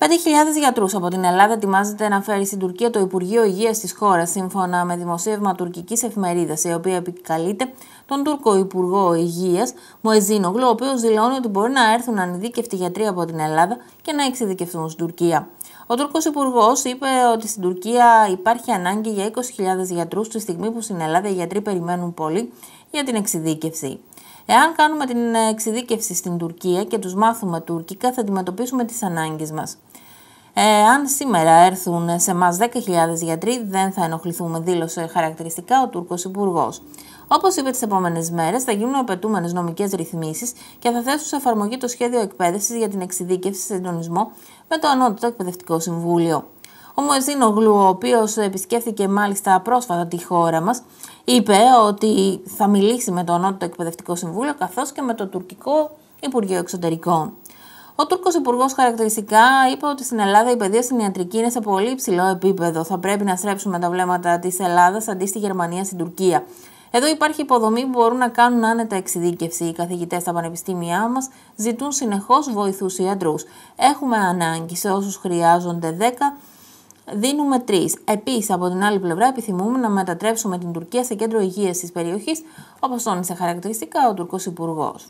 5.000 γιατρούς από την Ελλάδα ετοιμάζεται να φέρει στην Τουρκία το Υπουργείο Υγείας της χώρας, σύμφωνα με δημοσίευμα τουρκικής εφημερίδας, η οποία επικαλείται τον Τούρκο Υπουργό Υγείας Μοεζίνογλου, ο οποίος δηλώνει ότι μπορεί να έρθουν ανειδίκευτοι γιατροί από την Ελλάδα και να εξειδικευτούν στην Τουρκία. Ο Τούρκος Υπουργός είπε ότι στην Τουρκία υπάρχει ανάγκη για 20.000 γιατρούς, τη στιγμή που στην Ελλάδα οι γιατροί περιμένουν πολύ για την εξειδίκευση. Εάν κάνουμε την ε, εξειδίκευση στην Τουρκία και τους μάθουμε τουρκικά, θα αντιμετωπίσουμε τις ανάγκες μας. Εάν σήμερα έρθουν σε εμά 10.000 γιατροί, δεν θα ενοχληθούμε, δήλωσε χαρακτηριστικά ο Τούρκος Υπουργός. Όπως είπε τις επόμενες μέρες, θα γίνουν απαιτούμενες νομικές ρυθμίσεις και θα θέσουν σε εφαρμογή το σχέδιο εκπαίδευσης για την εξειδίκευση σε συντονισμό με το Ανώτατο Εκπαιδευτικό Συμβούλιο. Ο Μοεζίνογλου, ο οποίος επισκέφθηκε μάλιστα πρόσφατα τη χώρα μας, είπε ότι θα μιλήσει με το Ανώτατο Εκπαιδευτικό Συμβούλιο καθώς και με το τουρκικό Υπουργείο Εξωτερικών. Ο Τούρκος Υπουργός χαρακτηριστικά είπε ότι στην Ελλάδα η παιδεία στην ιατρική είναι σε πολύ υψηλό επίπεδο. Θα πρέπει να στρέψουμε τα βλέμματα της Ελλάδας αντί στη Γερμανία στην Τουρκία. Εδώ υπάρχει υποδομή που μπορούν να κάνουν άνετα εξειδίκευση. Οι καθηγητές στα πανεπιστήμια μας ζητούν συνεχώς βοηθούς ιατρούς. Έχουμε ανάγκη σε όσους χρειάζονται 10 δίνουμε τρεις. Επίσης, από την άλλη πλευρά, επιθυμούμε να μετατρέψουμε την Τουρκία σε κέντρο υγείας της περιοχής, όπως τόνισε χαρακτηριστικά ο Τουρκός Υπουργός.